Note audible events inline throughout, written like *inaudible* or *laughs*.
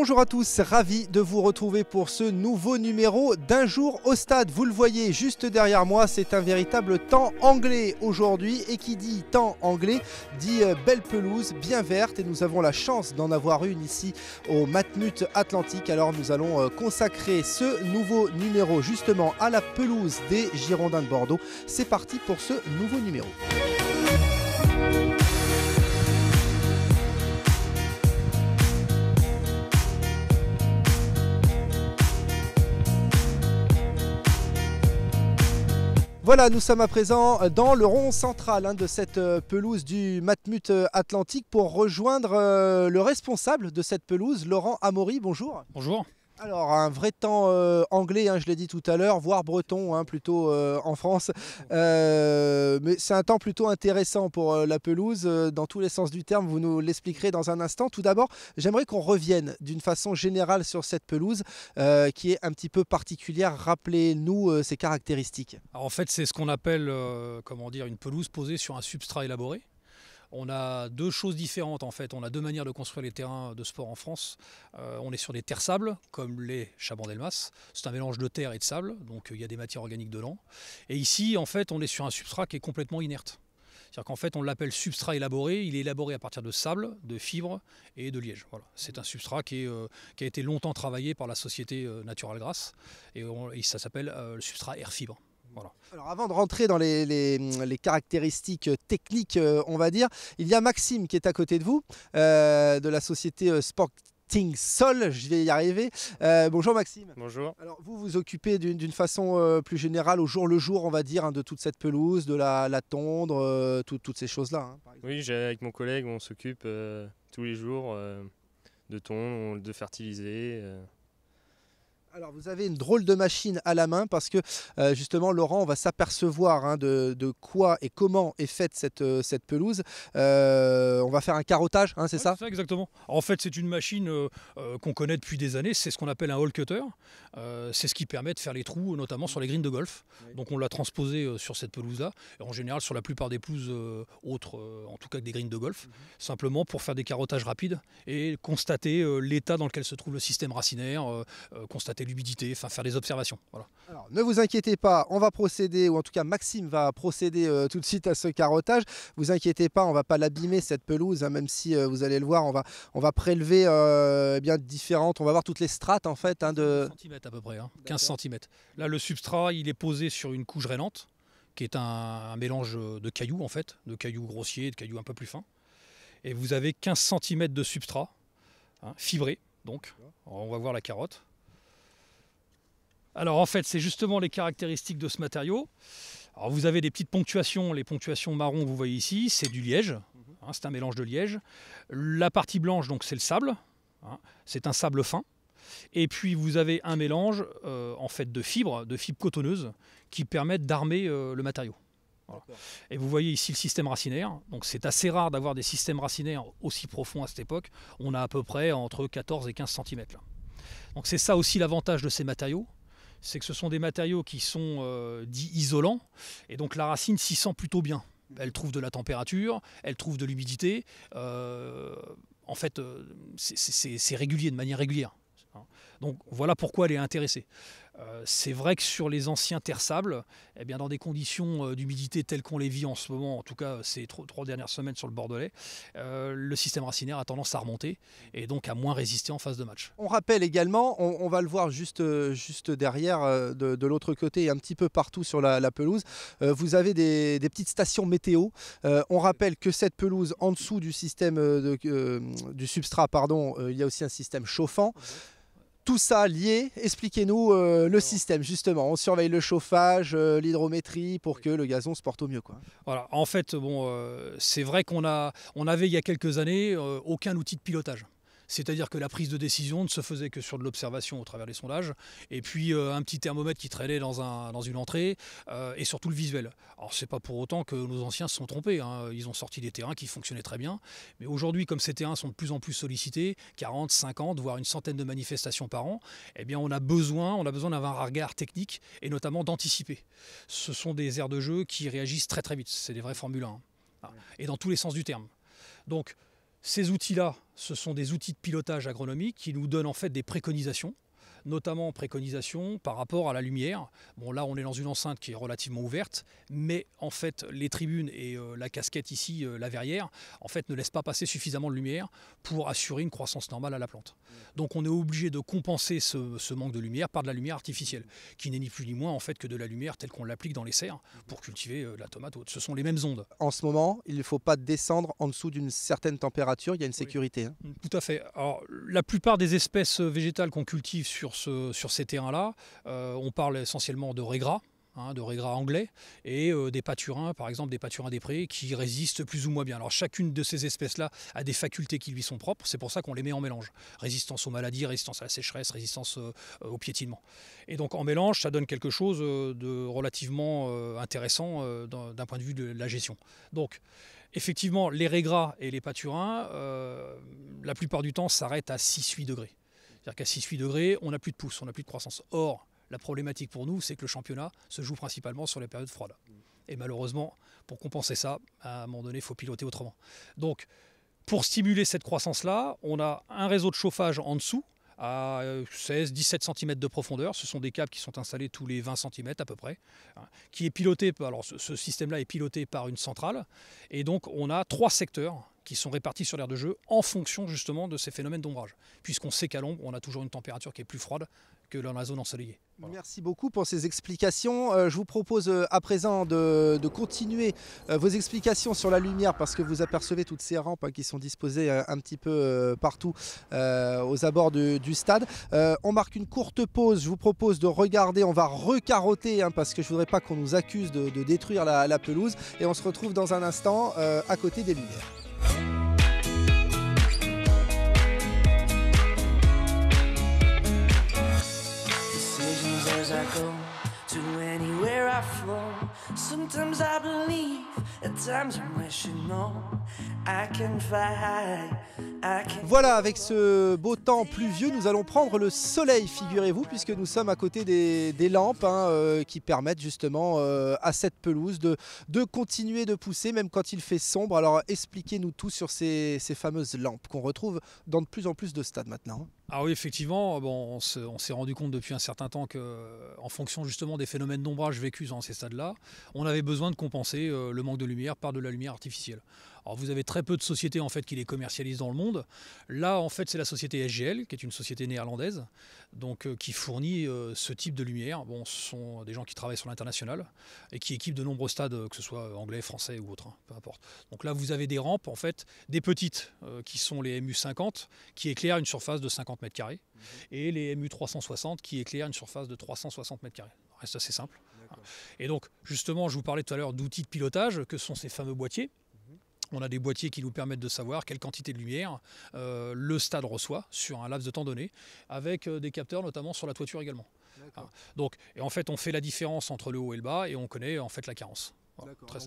Bonjour à tous, ravi de vous retrouver pour ce nouveau numéro d'un jour au stade. Vous le voyez juste derrière moi, c'est un véritable temps anglais aujourd'hui et qui dit temps anglais dit euh, belle pelouse bien verte et nous avons la chance d'en avoir une ici au Matmut Atlantique. Alors nous allons euh, consacrer ce nouveau numéro justement à la pelouse des Girondins de Bordeaux. C'est parti pour ce nouveau numéro. Voilà, nous sommes à présent dans le rond central hein, de cette euh, pelouse du Matmut euh, Atlantique pour rejoindre euh, le responsable de cette pelouse, Laurent Amaury. Bonjour. Bonjour. Alors, un vrai temps euh, anglais, hein, je l'ai dit tout à l'heure, voire breton, hein, plutôt euh, en France. Euh, mais c'est un temps plutôt intéressant pour la pelouse, dans tous les sens du terme, vous nous l'expliquerez dans un instant. Tout d'abord, j'aimerais qu'on revienne d'une façon générale sur cette pelouse qui est un petit peu particulière. Rappelez-nous ses caractéristiques. en fait, c'est ce qu'on appelle comment dire, une pelouse posée sur un substrat élaboré. On a deux choses différentes en fait. On a deux manières de construire les terrains de sport en France. Euh, on est sur des terres sables, comme les Chabandelmas. C'est un mélange de terre et de sable, donc euh, il y a des matières organiques dedans. Et ici, en fait, on est sur un substrat qui est complètement inerte. C'est-à-dire qu'en fait, on l'appelle substrat élaboré. Il est élaboré à partir de sable, de fibres et de liège. Voilà. C'est un substrat qui, euh, a été longtemps travaillé par la société Natural Grass. Et, ça s'appelle le substrat air fibre. Alors avant de rentrer dans les, caractéristiques techniques, euh, on va dire, il y a Maxime qui est à côté de vous, euh, de la société euh, Sporting Sol, je vais y arriver. bonjour Maxime. Bonjour. Alors vous vous occupez d'une façon plus générale, au jour le jour, on va dire, hein, de toute cette pelouse, de la, tondre, toutes ces choses-là. Hein, oui, avec mon collègue, on s'occupe tous les jours de tondre, de fertiliser. Alors vous avez une drôle de machine à la main parce que euh, justement Laurent on va s'apercevoir hein, de, de, quoi et comment est faite cette, euh, cette pelouse. Euh, on va faire un carottage, hein, c'est ça C'est ça exactement. En fait c'est une machine qu'on connaît depuis des années, c'est ce qu'on appelle un hole cutter. c'est ce qui permet de faire les trous notamment sur les greens de golf. Donc on l'a transposé sur cette pelouse-là, en général sur la plupart des pelouses autres, en tout cas que des greens de golf, mhm. simplement pour faire des carottages rapides et constater l'état dans lequel se trouve le système racinaire, constater l'humidité, enfin faire des observations. ne vous inquiétez pas, on va procéder, ou en tout cas Maxime va procéder euh, tout de suite à ce carottage. Vous inquiétez pas, on va pas l'abîmer cette pelouse, hein, même si euh, vous allez le voir, on va, prélever euh, eh bien différentes, on va voir toutes les strates en fait. Hein, de... 15 cm à peu près, 15 hein. cm. Là le substrat il est posé sur une couche rainante, qui est un, mélange de cailloux en fait, de cailloux grossiers, de cailloux un peu plus fins. Et vous avez 15 cm de substrat, hein, fibré donc. On va voir la carotte. Alors en fait, c'est justement les caractéristiques de ce matériau. Alors vous avez des petites ponctuations, les ponctuations marron vous voyez ici, c'est du liège, mhm. hein, c'est un mélange de liège. La partie blanche, donc c'est le sable, hein, c'est un sable fin. Et puis vous avez un mélange euh, en fait de fibres, de fibres cotonneuses, qui permettent d'armer euh, le matériau. Et vous voyez ici le système racinaire. Donc c'est assez rare d'avoir des systèmes racinaires aussi profonds à cette époque. On a à peu près entre 14 et 15 cm. Donc c'est ça aussi l'avantage de ces matériaux, c'est que ce sont des matériaux qui sont euh, dits isolants, et donc la racine s'y sent plutôt bien. Elle trouve de la température, elle trouve de l'humidité. Euh, en fait, euh, c'est régulier, de manière régulière. Hein. Donc voilà pourquoi elle est intéressée. Euh, c'est vrai que sur les anciens terres sables, eh bien, dans des conditions euh, d'humidité telles qu'on les vit en ce moment, en tout cas euh, ces trois, dernières semaines sur le Bordelais, le système racinaire a tendance à remonter et donc à moins résister en phase de match. On rappelle également, on, va le voir juste, juste derrière, de, l'autre côté et un petit peu partout sur la, pelouse, vous avez des, petites stations météo. on rappelle que cette pelouse, en dessous du système du substrat, pardon, il y a aussi un système chauffant tout ça lié, expliquez-nous euh, le système justement. On surveille le chauffage, euh, l'hydrométrie pour que le gazon se porte au mieux. Quoi. Voilà, en fait, bon, euh, c'est vrai qu'on a, on avait il y a quelques années aucun outil de pilotage c'est-à-dire que la prise de décision ne se faisait que sur de l'observation au travers des sondages, et puis euh, un petit thermomètre qui traînait dans, un, dans une entrée, euh, et surtout le visuel. Alors c'est pas pour autant que nos anciens se sont trompés, hein. ils ont sorti des terrains qui fonctionnaient très bien, mais aujourd'hui comme ces terrains sont de plus en plus sollicités, 40, 50, voire une centaine de manifestations par an, eh bien on a besoin, besoin d'avoir un regard technique, et notamment d'anticiper. Ce sont des aires de jeu qui réagissent très très vite, c'est des vrais Formule 1. Hein. Et dans tous les sens du terme. Donc, ces outils-là, ce sont des outils de pilotage agronomique qui nous donnent en fait des préconisations notamment en préconisation par rapport à la lumière. Bon là on est dans une enceinte qui est relativement ouverte, mais en fait les tribunes et euh, la casquette ici, euh, la verrière, en fait ne laissent pas passer suffisamment de lumière pour assurer une croissance normale à la plante. Donc on est obligé de compenser ce, manque de lumière par de la lumière artificielle, qui n'est ni plus ni moins en fait que de la lumière telle qu'on l'applique dans les serres pour cultiver euh, la tomate ou autre. Ce sont les mêmes ondes. En ce moment, il ne faut pas descendre en dessous d'une certaine température, il y a une sécurité. Hein. Tout à fait. Alors la plupart des espèces végétales qu'on cultive sur sur ces terrains-là, euh, on parle essentiellement de régras, hein, de régras anglais, et euh, des pâturins, par exemple des pâturins des prés, qui résistent plus ou moins bien. Alors chacune de ces espèces-là a des facultés qui lui sont propres, c'est pour ça qu'on les met en mélange. Résistance aux maladies, résistance à la sécheresse, résistance euh, au piétinement. Et donc en mélange, ça donne quelque chose de relativement intéressant d'un point de vue de la gestion. Donc effectivement, les régras et les pâturins, la plupart du temps, s'arrêtent à 6-8 degrés. C'est-à-dire qu'à 6-8 degrés, on n'a plus de pousses, on n'a plus de croissance. Or, la problématique pour nous, c'est que le championnat se joue principalement sur les périodes froides. Et malheureusement, pour compenser ça, à un moment donné, il faut piloter autrement. Donc, pour stimuler cette croissance-là, on a un réseau de chauffage en dessous à 16-17 euh, cm de profondeur. Ce sont des câbles qui sont installés tous les 20 cm à peu près, hein, qui est piloté, alors ce système-là est piloté par une centrale. Et donc on a trois secteurs qui sont répartis sur l'aire de jeu en fonction justement de ces phénomènes d'ombrage. Puisqu'on sait qu'à l'ombre, on a toujours une température qui est plus froide que dans la zone ensoleillée. Merci beaucoup pour ces explications. Euh, je vous propose euh, à présent de, continuer euh, vos explications sur la lumière parce que vous apercevez toutes ces rampes hein, qui sont disposées un petit peu partout aux abords du, stade. on marque une courte pause. Je vous propose de regarder. On va recaroter, hein, parce que je ne voudrais pas qu'on nous accuse de, détruire la, pelouse. Et on se retrouve dans un instant à côté des lumières. Decisions as I go to anywhere I flow. Sometimes I believe, at times i wish you know I can fly high Voilà, avec ce beau temps pluvieux, nous allons prendre le soleil, figurez-vous, puisque nous sommes à côté des, lampes hein, euh, qui permettent justement euh, à cette pelouse de, continuer de pousser, même quand il fait sombre. Alors expliquez-nous tout sur ces, fameuses lampes qu'on retrouve dans de plus en plus de stades maintenant. Ah oui, effectivement, bon, on s'est rendu compte depuis un certain temps que, euh, en fonction justement des phénomènes d'ombrage vécus dans ces stades-là, on avait besoin de compenser le manque de lumière par de la lumière artificielle vous avez très peu de sociétés en fait qui les commercialisent dans le monde. Là en fait c'est la société SGL qui est une société néerlandaise donc euh, qui fournit euh, ce type de lumière. Bon ce sont des gens qui travaillent sur l'international et qui équipent de nombreux stades euh, que ce soit anglais, français ou autre, hein, peu importe. Donc là vous avez des rampes en fait des petites qui sont les MU50 qui éclairent une surface de 50 mètres carrés et les MU360 qui éclairent une surface de 360 mètres carrés. Reste assez simple. Hein. Et donc justement je vous parlais tout à l'heure d'outils de pilotage que sont ces fameux boîtiers. On a des boîtiers qui nous permettent de savoir quelle quantité de lumière euh, le stade reçoit sur un laps de temps donné, avec euh, des capteurs notamment sur la toiture également. Hein. donc, et en fait, on fait la différence entre le haut et le bas et on connaît en fait la carence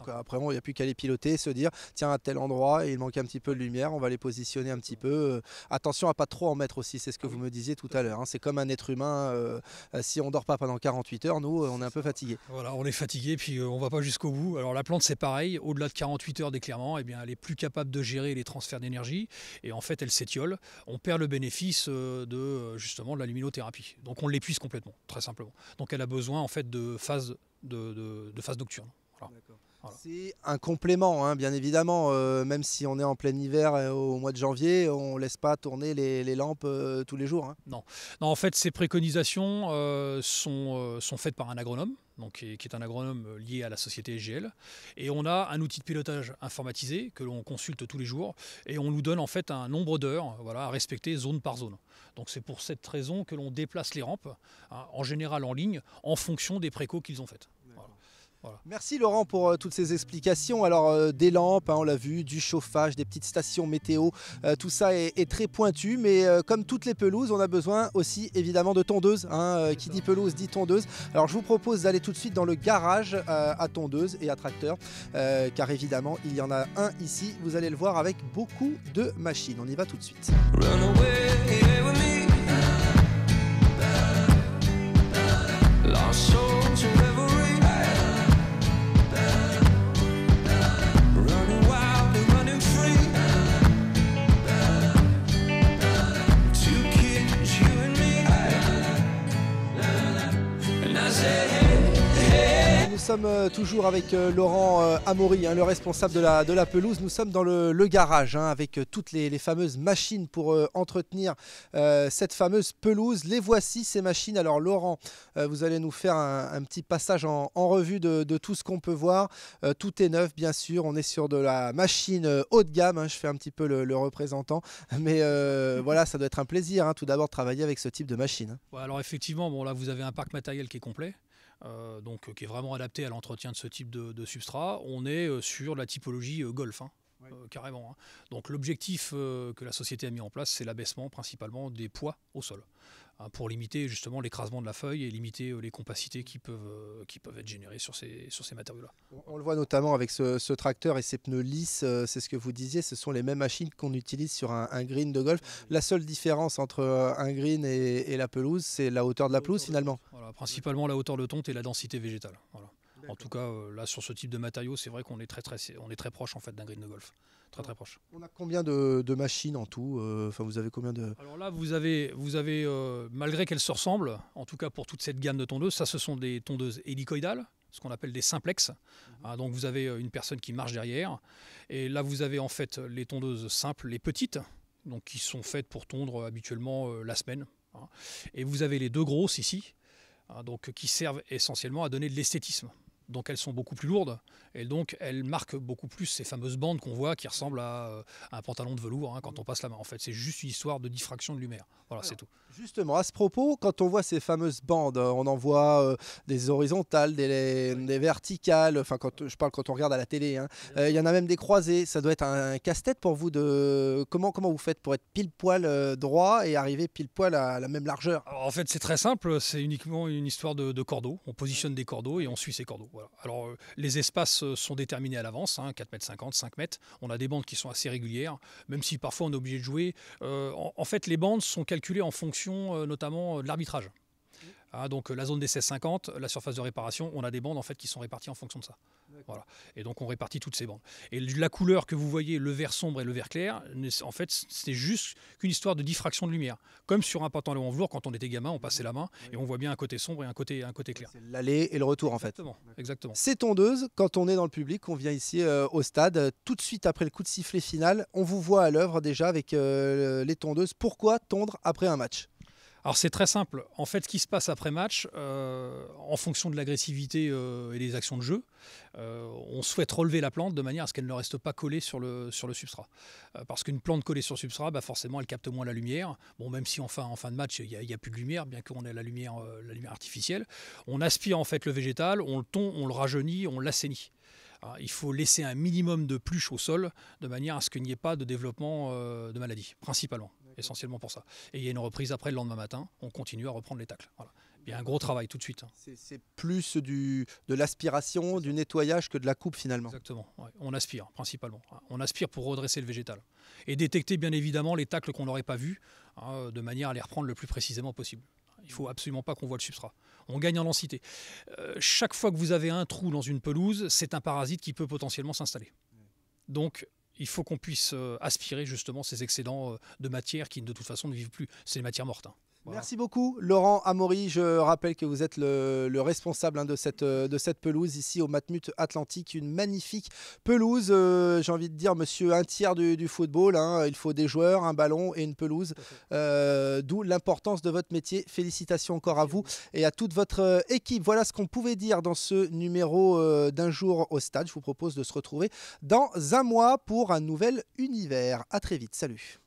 après, il n'y a plus qu'à les piloter, se dire tiens, à tel endroit, il manque un petit peu de lumière, on va les positionner un petit peu. Euh, attention à pas trop en mettre aussi, c'est ce que ah vous me disiez tout à l'heure. Hein. C'est comme un être humain, euh, euh, si on dort pas pendant 48 heures, nous, on est un peu fatigué. Voilà, on est fatigué, puis on va pas jusqu'au bout. Alors la plante, c'est pareil, au-delà de 48 heures d'éclairement, eh elle est plus capable de gérer les transferts d'énergie et en fait, elle s'étiole. On perd le bénéfice de justement de la luminothérapie. Donc on l'épuise complètement, très simplement. Donc elle a besoin en fait de phases de, phase nocturne. C'est un complément, hein, bien évidemment. Euh, même si on est en plein hiver euh, au mois de janvier, on ne laisse pas tourner les, lampes euh, tous les jours. Hein. Non. en fait, ces préconisations sont, faites par un agronome, donc, qui est un agronome lié à la société SGL. Et on a un outil de pilotage informatisé que l'on consulte tous les jours et on nous donne en fait un nombre d'heures voilà, à respecter zone par zone. Donc c'est pour cette raison que l'on déplace les rampes, hein, en général en ligne, en fonction des précos qu'ils ont faites. Merci Laurent pour euh, toutes ces explications. Alors euh, des lampes, hein, on l'a vu, du chauffage, des petites stations météo, euh, tout ça est, très pointu, mais comme toutes les pelouses, on a besoin aussi évidemment de tondeuses. Hein, qui dit pelouse dit tondeuse. Alors je vous propose d'aller tout de suite dans le garage à tondeuse et à tracteur, car évidemment il y en a un ici, vous allez le voir avec beaucoup de machines. On y va tout de suite. sommes euh, toujours avec euh, Laurent euh, Amaury, hein, le responsable de la, de la, pelouse. Nous sommes dans le, garage hein, avec toutes les, fameuses machines pour entretenir cette fameuse pelouse. Les voici, ces machines. Alors Laurent, vous allez nous faire un, petit passage en, revue de, tout ce qu'on peut voir. tout est neuf, bien sûr. On est sur de la machine haut de gamme. Hein. je fais un petit peu le, représentant. *laughs* Mais voilà, ça doit être un plaisir tout d'abord de travailler avec ce type de machine. alors effectivement, bon, là, vous avez un parc matériel qui est complet. Euh, donc, euh, qui est vraiment adapté à l'entretien de ce type de, substrat. On est euh, sur la typologie golf. Hein. carrément. Hein. Donc l'objectif que la société a mis en place, c'est l'abaissement principalement des poids au sol. Hein, pour limiter justement l'écrasement de la feuille et limiter euh, les compacités qui peuvent, euh, qui peuvent être générées sur ces, sur ces matériaux-là. On le voit notamment avec ce, tracteur et ses pneus lisses, euh, c'est ce que vous disiez, ce sont les mêmes machines qu'on utilise sur un, green de golf. La seule différence entre un green et, la pelouse, c'est la hauteur de la pelouse finalement. principalement la hauteur de tonte et la densité végétale. En tout cas, euh, là, sur ce type de matériaux, c'est vrai qu'on est très, on est très proche en fait d'un green de golf. Très, très proche. On a combien de, machines en tout euh, Enfin, vous avez combien de. Alors là, vous avez, vous avez euh, malgré qu'elles se ressemblent, en tout cas pour toute cette gamme de tondeuses, ça, ce sont des tondeuses hélicoïdales ce qu'on appelle des simplex. Mhm. Ah, donc vous avez une personne qui marche derrière. Et là, vous avez en fait les tondeuses simples, les petites, donc qui sont faites pour tondre habituellement la semaine. Ah. Et vous avez les deux grosses ici, ah, donc qui servent essentiellement à donner de l'esthétisme donc elles sont beaucoup plus lourdes, et donc elles marquent beaucoup plus ces fameuses bandes qu'on voit qui ressemblent à, euh, un pantalon de velours hein, quand on passe la main. En fait, c'est juste une histoire de diffraction de lumière. Voilà, c'est tout. Justement, à ce propos, quand on voit ces fameuses bandes, euh, on en voit euh, des horizontales, des, des verticales, enfin, quand, je parle quand on regarde à la télé, hein. il y en a même des croisées. Ça doit être un, casse-tête pour vous de. Comment, comment vous faites pour être pile poil droit et arriver pile poil à, la même largeur En fait, c'est très simple, c'est uniquement une histoire de, de, cordeaux. On positionne des cordeaux et on suit ces cordeaux. Alors, euh, les espaces euh, sont déterminés à l'avance, 4 hein, mètres 50, 5 mètres. On a des bandes qui sont assez régulières, même si parfois on est obligé de jouer. Euh, en, fait, les bandes sont calculées en fonction notamment de l'arbitrage. Ah, donc euh, la zone des 16,50, la surface de réparation, on a des bandes en fait qui sont réparties en fonction de ça. Voilà. Et donc on répartit toutes ces bandes. Et la couleur que vous voyez, le vert sombre et le vert clair, en fait c'est juste qu'une histoire de diffraction de lumière. Comme sur un pantalon en velours, quand on était gamin, on passait la main et on voit bien un côté sombre et un côté, un côté clair. C'est l'aller et le retour en fait. Exactement. Ces tondeuses, quand on est dans le public, on vient ici euh, au stade, tout de suite après le coup de sifflet final, on vous voit à l'œuvre déjà avec euh, les tondeuses. Pourquoi tondre après un match alors c'est très simple. En fait, ce qui se passe après match, euh, en fonction de l'agressivité euh, et des actions de jeu, euh, on souhaite relever la plante de manière à ce qu'elle ne reste pas collée sur le, sur le substrat. parce qu'une plante collée sur le substrat, bah forcément, elle capte moins la lumière. Bon, même si enfin, en fin de match, il n'y a, plus de lumière, bien qu'on ait la lumière, la lumière artificielle, on aspire en fait le végétal, on le tond, on le rajeunit, on l'assainit. Hein, il faut laisser un minimum de pluche au sol de manière à ce qu'il n'y ait pas de développement de maladie, principalement essentiellement pour ça. Et il y a une reprise après le lendemain matin, on continue à reprendre les tacles. Il y a un gros travail tout de suite. Hein. C'est plus de l'aspiration, du nettoyage que de la coupe finalement. Exactement, on aspire principalement. On aspire pour redresser le végétal. Et détecter bien évidemment les tacles qu'on n'aurait pas vus, hein, de manière à les reprendre le plus précisément possible. Il ne faut absolument pas qu'on voit le substrat. On gagne en densité. Euh, chaque fois que vous avez un trou dans une pelouse, c'est un parasite qui peut potentiellement s'installer. Donc il faut qu'on puisse euh, aspirer justement ces excédents euh, de matière qui de toute façon ne vivent plus. C'est les matières mortes. Hein. Merci beaucoup, Laurent Amaury. Je rappelle que vous êtes le, responsable hein, de, cette, euh, de cette pelouse ici au Matmut Atlantique. Une magnifique pelouse, euh, j'ai envie de dire, monsieur, un tiers du, football. Hein. Il faut des joueurs, un ballon et une pelouse. Euh, d'où l'importance de votre métier. Félicitations encore à vous et à toute votre équipe. Voilà ce qu'on pouvait dire dans ce numéro d'un jour au stade. Je vous propose de se retrouver dans un mois pour un nouvel univers. À très vite. Salut.